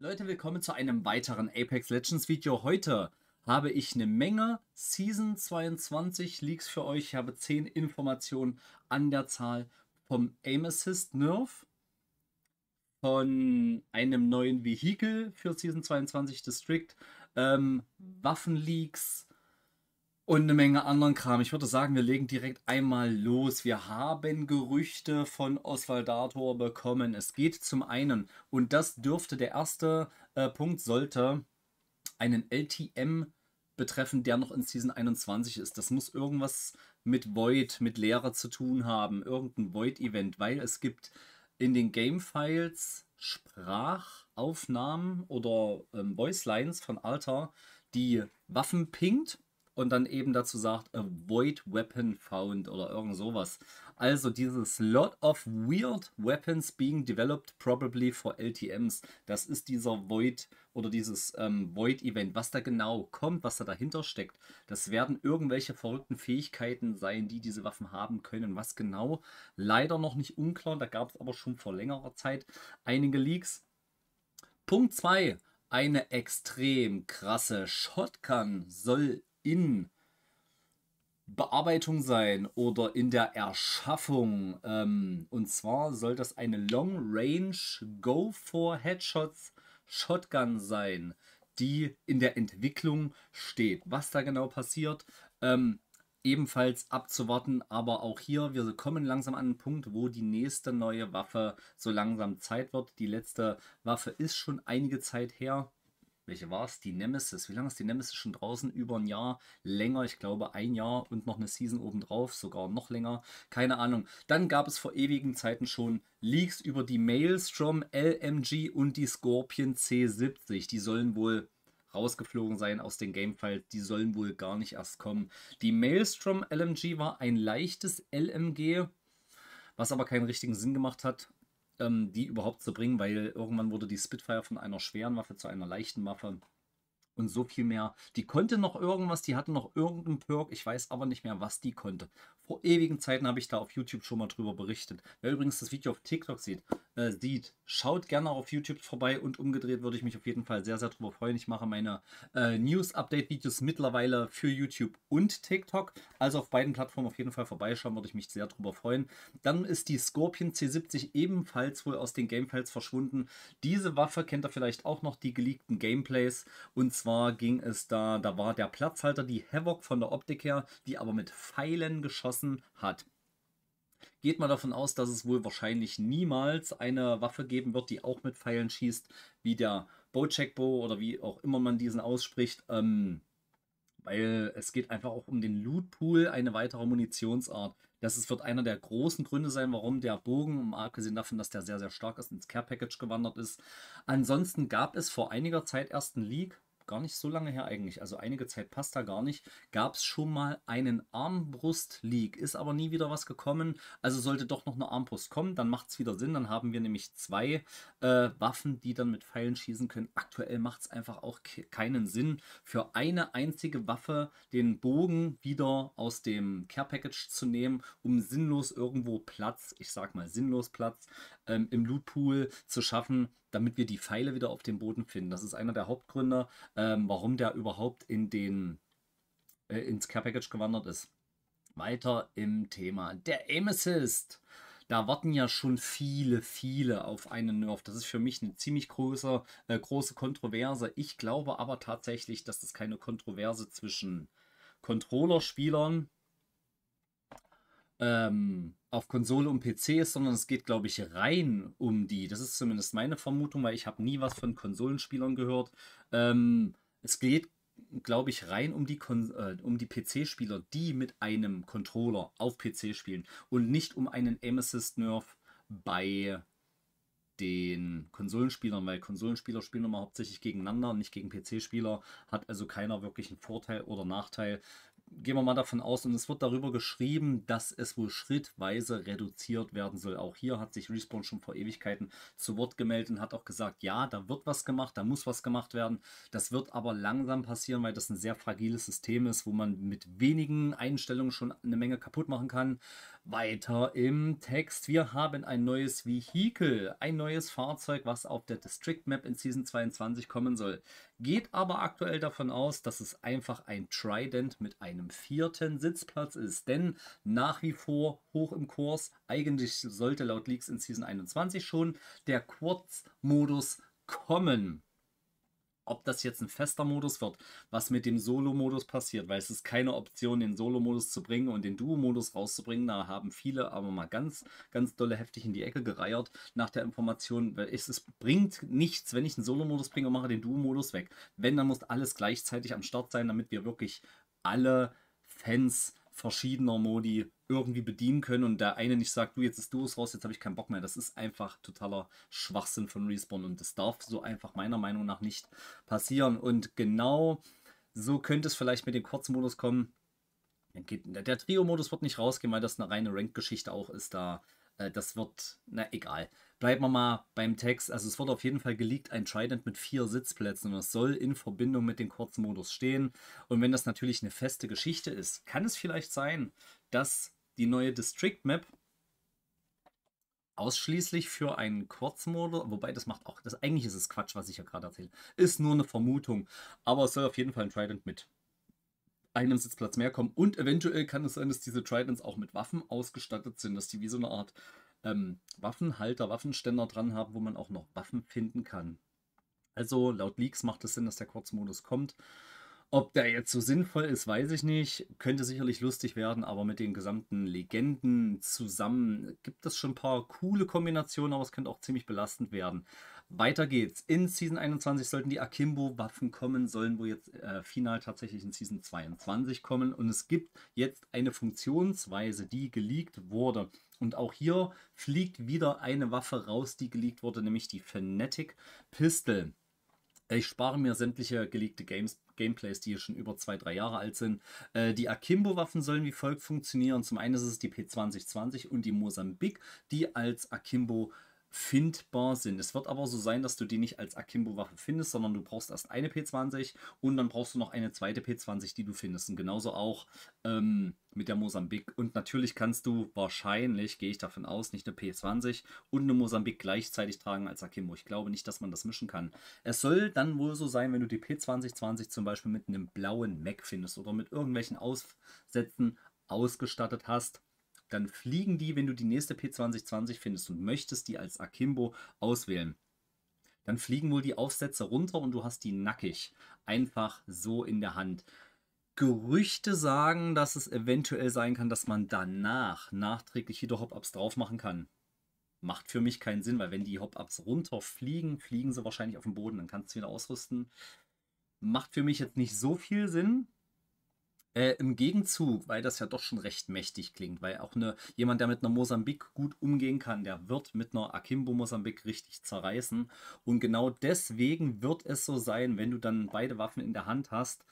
Leute, willkommen zu einem weiteren Apex Legends Video. Heute habe ich eine Menge Season 22 Leaks für euch. Ich habe 10 Informationen an der Zahl vom Aim Assist Nerf, von einem neuen Vehikel für Season 22 District, ähm, Waffenleaks, und eine Menge anderen Kram. Ich würde sagen, wir legen direkt einmal los. Wir haben Gerüchte von Oswaldator bekommen. Es geht zum einen, und das dürfte der erste äh, Punkt, sollte einen LTM betreffen, der noch in Season 21 ist. Das muss irgendwas mit Void, mit Lehrer zu tun haben. Irgendein Void-Event, weil es gibt in den Game-Files Sprachaufnahmen oder ähm, Voice-Lines von Alter, die Waffen pingt und dann eben dazu sagt, Avoid Weapon Found oder irgend sowas. Also dieses Lot of Weird Weapons being developed probably for LTMs. Das ist dieser Void oder dieses ähm, Void-Event. Was da genau kommt, was da dahinter steckt, das werden irgendwelche verrückten Fähigkeiten sein, die diese Waffen haben können. Was genau, leider noch nicht unklar. Da gab es aber schon vor längerer Zeit einige Leaks. Punkt 2 eine extrem krasse Shotgun soll in Bearbeitung sein oder in der Erschaffung. Ähm, und zwar soll das eine Long Range Go for Headshots Shotgun sein, die in der Entwicklung steht. Was da genau passiert, ähm, ebenfalls abzuwarten. Aber auch hier, wir kommen langsam an den Punkt, wo die nächste neue Waffe so langsam Zeit wird. Die letzte Waffe ist schon einige Zeit her welche war es? Die Nemesis. Wie lange ist die Nemesis schon draußen? Über ein Jahr, länger, ich glaube ein Jahr und noch eine Season obendrauf, sogar noch länger. Keine Ahnung. Dann gab es vor ewigen Zeiten schon Leaks über die Maelstrom LMG und die Scorpion C70. Die sollen wohl rausgeflogen sein aus den Gamefiles. Die sollen wohl gar nicht erst kommen. Die Maelstrom LMG war ein leichtes LMG, was aber keinen richtigen Sinn gemacht hat ähm, die überhaupt zu bringen, weil irgendwann wurde die Spitfire von einer schweren Waffe zu einer leichten Waffe und so viel mehr. Die konnte noch irgendwas, die hatte noch irgendeinen Perk, ich weiß aber nicht mehr, was die konnte. Vor ewigen Zeiten habe ich da auf YouTube schon mal drüber berichtet. Wer übrigens das Video auf TikTok sieht, äh, sieht. Schaut gerne auf YouTube vorbei und umgedreht würde ich mich auf jeden Fall sehr, sehr drüber freuen. Ich mache meine äh, News-Update-Videos mittlerweile für YouTube und TikTok. Also auf beiden Plattformen auf jeden Fall vorbeischauen, würde ich mich sehr drüber freuen. Dann ist die Scorpion C70 ebenfalls wohl aus den Gameplays verschwunden. Diese Waffe kennt ihr vielleicht auch noch, die geleakten Gameplays. Und zwar ging es da, da war der Platzhalter, die Havoc von der Optik her, die aber mit Pfeilen geschossen hat geht man davon aus, dass es wohl wahrscheinlich niemals eine Waffe geben wird, die auch mit Pfeilen schießt, wie der Bojackbow oder wie auch immer man diesen ausspricht. Ähm, weil es geht einfach auch um den Lootpool, eine weitere Munitionsart. Das ist, wird einer der großen Gründe sein, warum der Bogen, um abgesehen davon, dass der sehr, sehr stark ist, ins Care Package gewandert ist. Ansonsten gab es vor einiger Zeit erst einen Leak gar nicht so lange her eigentlich, also einige Zeit passt da gar nicht, gab es schon mal einen Armbrust-Leak, ist aber nie wieder was gekommen. Also sollte doch noch eine Armbrust kommen, dann macht es wieder Sinn. Dann haben wir nämlich zwei äh, Waffen, die dann mit Pfeilen schießen können. Aktuell macht es einfach auch ke keinen Sinn, für eine einzige Waffe den Bogen wieder aus dem Care Package zu nehmen, um sinnlos irgendwo Platz, ich sag mal sinnlos Platz, ähm, im Lootpool zu schaffen, damit wir die Pfeile wieder auf dem Boden finden. Das ist einer der Hauptgründe, ähm, warum der überhaupt in den, äh, ins Care Package gewandert ist. Weiter im Thema. Der Aim Assist. Da warten ja schon viele, viele auf einen Nerf. Das ist für mich eine ziemlich große, äh, große Kontroverse. Ich glaube aber tatsächlich, dass das keine Kontroverse zwischen Controller-Spielern ähm, auf Konsole und PC ist, sondern es geht, glaube ich, rein um die. Das ist zumindest meine Vermutung, weil ich habe nie was von Konsolenspielern gehört. Ähm, es geht, glaube ich, rein um die, Kon äh, um die PC-Spieler, die mit einem Controller auf PC spielen und nicht um einen Aim-Assist-Nerf bei den Konsolenspielern, weil Konsolenspieler spielen immer hauptsächlich gegeneinander, nicht gegen PC-Spieler, hat also keiner wirklich einen Vorteil oder Nachteil gehen wir mal davon aus, und es wird darüber geschrieben, dass es wohl schrittweise reduziert werden soll. Auch hier hat sich Respawn schon vor Ewigkeiten zu Wort gemeldet und hat auch gesagt, ja, da wird was gemacht, da muss was gemacht werden. Das wird aber langsam passieren, weil das ein sehr fragiles System ist, wo man mit wenigen Einstellungen schon eine Menge kaputt machen kann. Weiter im Text. Wir haben ein neues Vehikel, ein neues Fahrzeug, was auf der District Map in Season 22 kommen soll. Geht aber aktuell davon aus, dass es einfach ein Trident mit einem vierten Sitzplatz ist. Denn nach wie vor hoch im Kurs. Eigentlich sollte laut Leaks in Season 21 schon der Quads-Modus kommen ob das jetzt ein fester Modus wird, was mit dem Solo-Modus passiert, weil es ist keine Option, den Solo-Modus zu bringen und den Duo-Modus rauszubringen. Da haben viele aber mal ganz, ganz dolle heftig in die Ecke gereiert nach der Information, weil es, es bringt nichts, wenn ich einen Solo-Modus bringe und mache den Duo-Modus weg. Wenn, dann muss alles gleichzeitig am Start sein, damit wir wirklich alle Fans verschiedener Modi irgendwie bedienen können und der eine nicht sagt, du, jetzt ist du es raus, jetzt habe ich keinen Bock mehr. Das ist einfach totaler Schwachsinn von Respawn und das darf so einfach meiner Meinung nach nicht passieren. Und genau so könnte es vielleicht mit dem Kurzmodus kommen. Der Trio-Modus wird nicht rausgehen, weil das eine reine Rank-Geschichte auch ist. Da, äh, das wird, na egal. Bleiben wir mal beim Text. Also es wurde auf jeden Fall geleakt, ein Trident mit vier Sitzplätzen. Und das soll in Verbindung mit dem kurzen Modus stehen. Und wenn das natürlich eine feste Geschichte ist, kann es vielleicht sein, dass die neue District Map ausschließlich für einen Kurzmodus, wobei das macht auch, das eigentlich ist es Quatsch, was ich ja gerade erzähle. Ist nur eine Vermutung, aber es soll auf jeden Fall ein Trident mit einem Sitzplatz mehr kommen und eventuell kann es sein, dass diese Tridents auch mit Waffen ausgestattet sind, dass die wie so eine Art ähm, Waffenhalter, Waffenständer dran haben, wo man auch noch Waffen finden kann. Also laut Leaks macht es Sinn, dass der Kurzmodus kommt. Ob der jetzt so sinnvoll ist, weiß ich nicht. Könnte sicherlich lustig werden, aber mit den gesamten Legenden zusammen gibt es schon ein paar coole Kombinationen, aber es könnte auch ziemlich belastend werden. Weiter geht's. In Season 21 sollten die Akimbo-Waffen kommen, sollen wohl jetzt äh, final tatsächlich in Season 22 kommen. Und es gibt jetzt eine Funktionsweise, die geleakt wurde. Und auch hier fliegt wieder eine Waffe raus, die geleakt wurde, nämlich die Fnatic Pistol. Ich spare mir sämtliche geleakte Games Gameplays, die hier schon über zwei, drei Jahre alt sind. Äh, die Akimbo-Waffen sollen wie folgt funktionieren. Zum einen ist es die P2020 und die Mosambik, die als Akimbo findbar sind. Es wird aber so sein, dass du die nicht als Akimbo-Waffe findest, sondern du brauchst erst eine P20 und dann brauchst du noch eine zweite P20, die du findest. Und genauso auch ähm, mit der Mosambik. Und natürlich kannst du wahrscheinlich, gehe ich davon aus, nicht eine P20 und eine Mosambik gleichzeitig tragen als Akimbo. Ich glaube nicht, dass man das mischen kann. Es soll dann wohl so sein, wenn du die P2020 zum Beispiel mit einem blauen Mac findest oder mit irgendwelchen Aussätzen ausgestattet hast, dann fliegen die, wenn du die nächste P2020 findest und möchtest die als Akimbo auswählen. Dann fliegen wohl die Aufsätze runter und du hast die nackig. Einfach so in der Hand. Gerüchte sagen, dass es eventuell sein kann, dass man danach nachträglich wieder Hop-Ups drauf machen kann. Macht für mich keinen Sinn, weil wenn die Hop-Ups runterfliegen, fliegen sie wahrscheinlich auf den Boden, dann kannst du wieder ausrüsten. Macht für mich jetzt nicht so viel Sinn, äh, Im Gegenzug, weil das ja doch schon recht mächtig klingt, weil auch eine, jemand, der mit einer Mosambik gut umgehen kann, der wird mit einer Akimbo Mosambik richtig zerreißen. Und genau deswegen wird es so sein, wenn du dann beide Waffen in der Hand hast,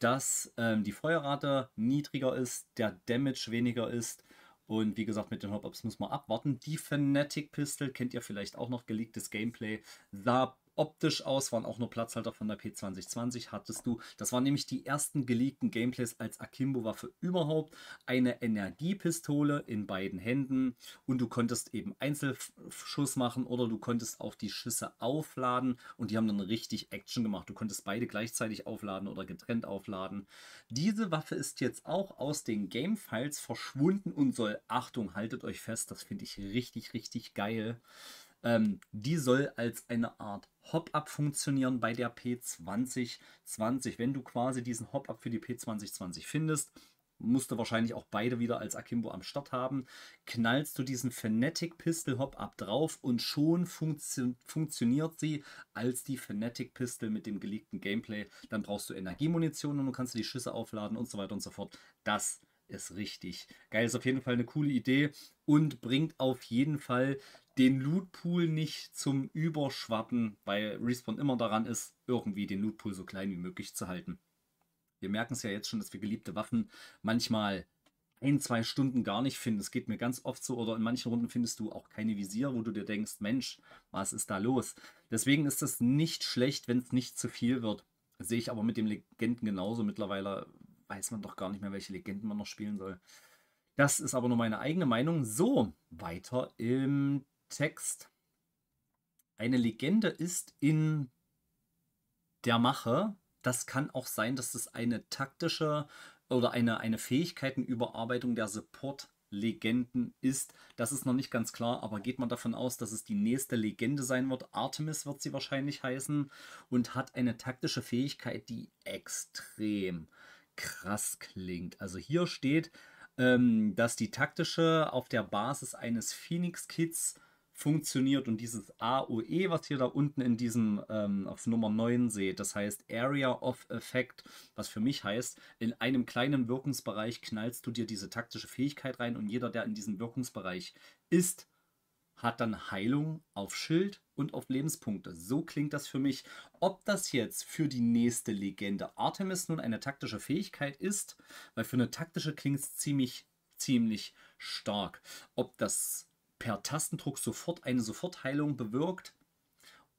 dass ähm, die Feuerrate niedriger ist, der Damage weniger ist. Und wie gesagt, mit den Hop-Ups muss man abwarten. Die Fanatic Pistol kennt ihr vielleicht auch noch, geleaktes Gameplay, sah optisch aus, waren auch nur Platzhalter von der P2020, hattest du. Das waren nämlich die ersten geleakten Gameplays als Akimbo-Waffe überhaupt. Eine Energiepistole in beiden Händen und du konntest eben Einzelschuss machen oder du konntest auch die Schüsse aufladen und die haben dann richtig Action gemacht. Du konntest beide gleichzeitig aufladen oder getrennt aufladen. Diese Waffe ist jetzt auch aus den Game-Files verschwunden und soll, Achtung, haltet euch fest, das finde ich richtig, richtig geil. Ähm, die soll als eine Art Hop-Up funktionieren bei der P2020. Wenn du quasi diesen Hop-Up für die P2020 findest, musst du wahrscheinlich auch beide wieder als Akimbo am Start haben, knallst du diesen Fanatic Pistol Hop Up drauf und schon funktio funktioniert sie als die Fanatic Pistol mit dem geleakten Gameplay. Dann brauchst du Energiemunition und du kannst die Schüsse aufladen und so weiter und so fort. Das ist richtig. Geil, ist auf jeden Fall eine coole Idee und bringt auf jeden Fall den Lootpool nicht zum Überschwappen, weil Respawn immer daran ist, irgendwie den Lootpool so klein wie möglich zu halten. Wir merken es ja jetzt schon, dass wir geliebte Waffen manchmal ein, zwei Stunden gar nicht finden. Es geht mir ganz oft so, oder in manchen Runden findest du auch keine Visier, wo du dir denkst, Mensch, was ist da los? Deswegen ist es nicht schlecht, wenn es nicht zu viel wird. sehe ich aber mit dem Legenden genauso. Mittlerweile weiß man doch gar nicht mehr, welche Legenden man noch spielen soll. Das ist aber nur meine eigene Meinung. So, weiter im Text. Eine Legende ist in der Mache. Das kann auch sein, dass das eine taktische oder eine, eine Fähigkeitenüberarbeitung der Support Legenden ist. Das ist noch nicht ganz klar, aber geht man davon aus, dass es die nächste Legende sein wird. Artemis wird sie wahrscheinlich heißen und hat eine taktische Fähigkeit, die extrem krass klingt. Also hier steht, ähm, dass die taktische auf der Basis eines Phoenix Kids funktioniert und dieses AOE, was ihr da unten in diesem ähm, auf Nummer 9 seht, das heißt Area of Effect, was für mich heißt, in einem kleinen Wirkungsbereich knallst du dir diese taktische Fähigkeit rein und jeder, der in diesem Wirkungsbereich ist, hat dann Heilung auf Schild und auf Lebenspunkte. So klingt das für mich. Ob das jetzt für die nächste Legende Artemis nun eine taktische Fähigkeit ist, weil für eine taktische klingt es ziemlich, ziemlich stark. Ob das per Tastendruck sofort eine Sofortheilung bewirkt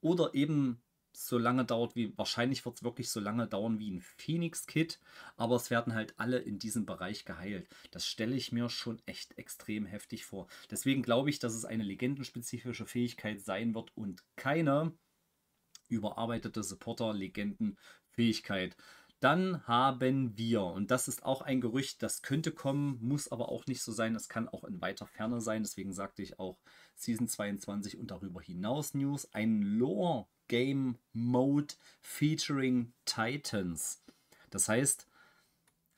oder eben so lange dauert wie, wahrscheinlich wird es wirklich so lange dauern wie ein Phoenix-Kit, aber es werden halt alle in diesem Bereich geheilt. Das stelle ich mir schon echt extrem heftig vor. Deswegen glaube ich, dass es eine legendenspezifische Fähigkeit sein wird und keine überarbeitete Supporter-Legenden-Fähigkeit. Dann haben wir, und das ist auch ein Gerücht, das könnte kommen, muss aber auch nicht so sein. Es kann auch in weiter Ferne sein. Deswegen sagte ich auch Season 22 und darüber hinaus News. Ein Lore Game Mode featuring Titans. Das heißt,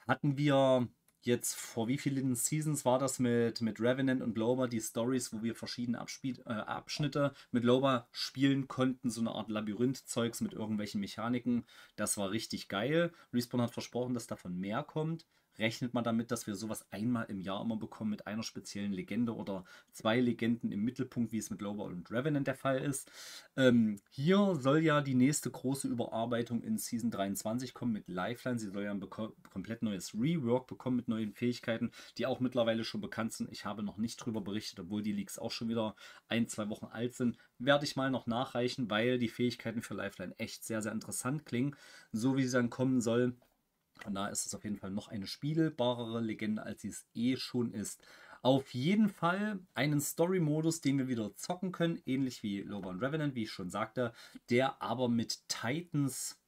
hatten wir jetzt vor wie vielen Seasons war das mit, mit Revenant und Loba, die Stories, wo wir verschiedene Abspiel, äh, Abschnitte mit Loba spielen konnten, so eine Art Labyrinth-Zeugs mit irgendwelchen Mechaniken. Das war richtig geil. Respawn hat versprochen, dass davon mehr kommt rechnet man damit, dass wir sowas einmal im Jahr immer bekommen mit einer speziellen Legende oder zwei Legenden im Mittelpunkt, wie es mit Loba und Revenant der Fall ist. Ähm, hier soll ja die nächste große Überarbeitung in Season 23 kommen mit Lifeline. Sie soll ja ein komplett neues Rework bekommen mit neuen Fähigkeiten, die auch mittlerweile schon bekannt sind. Ich habe noch nicht drüber berichtet, obwohl die Leaks auch schon wieder ein, zwei Wochen alt sind. Werde ich mal noch nachreichen, weil die Fähigkeiten für Lifeline echt sehr, sehr interessant klingen. So wie sie dann kommen soll, da ist es auf jeden Fall noch eine spielbarere Legende, als sie es eh schon ist. Auf jeden Fall einen Story-Modus, den wir wieder zocken können, ähnlich wie Loban Revenant, wie ich schon sagte, der aber mit Titans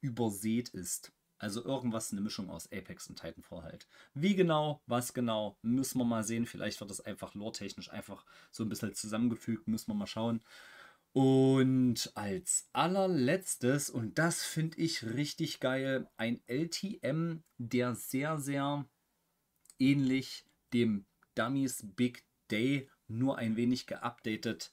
übersät ist. Also irgendwas, eine Mischung aus Apex und Titanfall halt. Wie genau, was genau, müssen wir mal sehen. Vielleicht wird das einfach lore-technisch einfach so ein bisschen zusammengefügt, müssen wir mal schauen. Und als allerletztes, und das finde ich richtig geil, ein LTM, der sehr, sehr ähnlich dem Dummies Big Day nur ein wenig geupdatet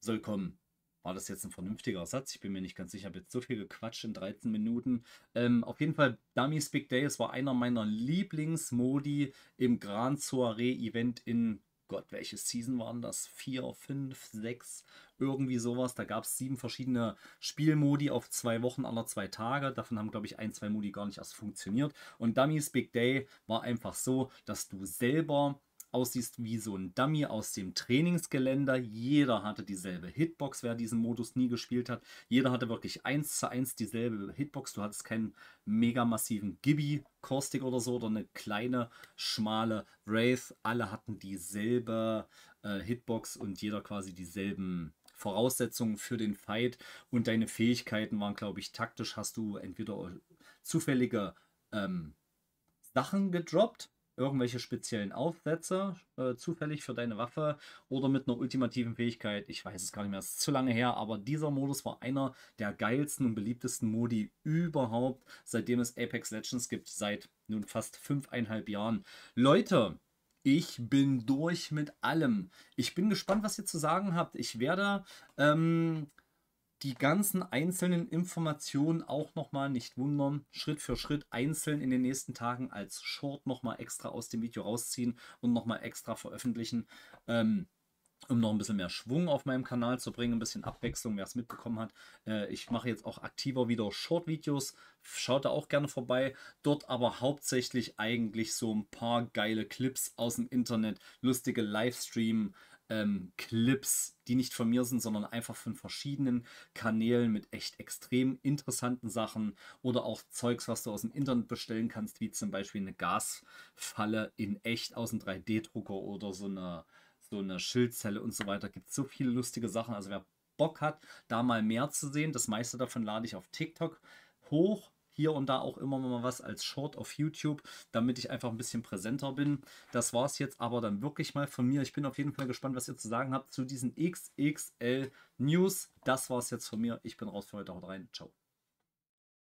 soll kommen. War das jetzt ein vernünftiger Satz? Ich bin mir nicht ganz sicher. Ich habe jetzt so viel gequatscht in 13 Minuten. Ähm, auf jeden Fall, Dummies Big Day, es war einer meiner Lieblingsmodi im Grand Soiree Event in Gott, welche Season waren das? Vier, fünf, sechs, irgendwie sowas. Da gab es sieben verschiedene Spielmodi auf zwei Wochen, aller zwei Tage. Davon haben, glaube ich, ein, zwei Modi gar nicht erst funktioniert. Und Dummies Big Day war einfach so, dass du selber aussiehst wie so ein Dummy aus dem Trainingsgeländer. Jeder hatte dieselbe Hitbox, wer diesen Modus nie gespielt hat. Jeder hatte wirklich eins zu eins dieselbe Hitbox. Du hattest keinen mega massiven Gibby, Caustic oder so oder eine kleine, schmale Wraith. Alle hatten dieselbe äh, Hitbox und jeder quasi dieselben Voraussetzungen für den Fight. Und deine Fähigkeiten waren, glaube ich, taktisch hast du entweder zufällige ähm, Sachen gedroppt irgendwelche speziellen Aufsätze äh, zufällig für deine Waffe oder mit einer ultimativen Fähigkeit. Ich weiß es gar nicht mehr, es ist zu lange her, aber dieser Modus war einer der geilsten und beliebtesten Modi überhaupt, seitdem es Apex Legends gibt, seit nun fast fünfeinhalb Jahren. Leute, ich bin durch mit allem. Ich bin gespannt, was ihr zu sagen habt. Ich werde ähm, die ganzen einzelnen Informationen auch nochmal nicht wundern, Schritt für Schritt einzeln in den nächsten Tagen als Short nochmal extra aus dem Video rausziehen und nochmal extra veröffentlichen, ähm, um noch ein bisschen mehr Schwung auf meinem Kanal zu bringen, ein bisschen Abwechslung, wer es mitbekommen hat. Äh, ich mache jetzt auch aktiver wieder Short-Videos, schaut da auch gerne vorbei. Dort aber hauptsächlich eigentlich so ein paar geile Clips aus dem Internet, lustige Livestream, ähm, Clips, die nicht von mir sind, sondern einfach von verschiedenen Kanälen mit echt extrem interessanten Sachen oder auch Zeugs, was du aus dem Internet bestellen kannst, wie zum Beispiel eine Gasfalle in echt aus dem 3D-Drucker oder so eine, so eine Schildzelle und so weiter. Gibt so viele lustige Sachen. Also wer Bock hat, da mal mehr zu sehen, das meiste davon lade ich auf TikTok hoch hier und da auch immer mal was als Short auf YouTube, damit ich einfach ein bisschen präsenter bin. Das war es jetzt aber dann wirklich mal von mir. Ich bin auf jeden Fall gespannt, was ihr zu sagen habt zu diesen XXL News. Das war es jetzt von mir. Ich bin raus für heute. Haut rein. Ciao.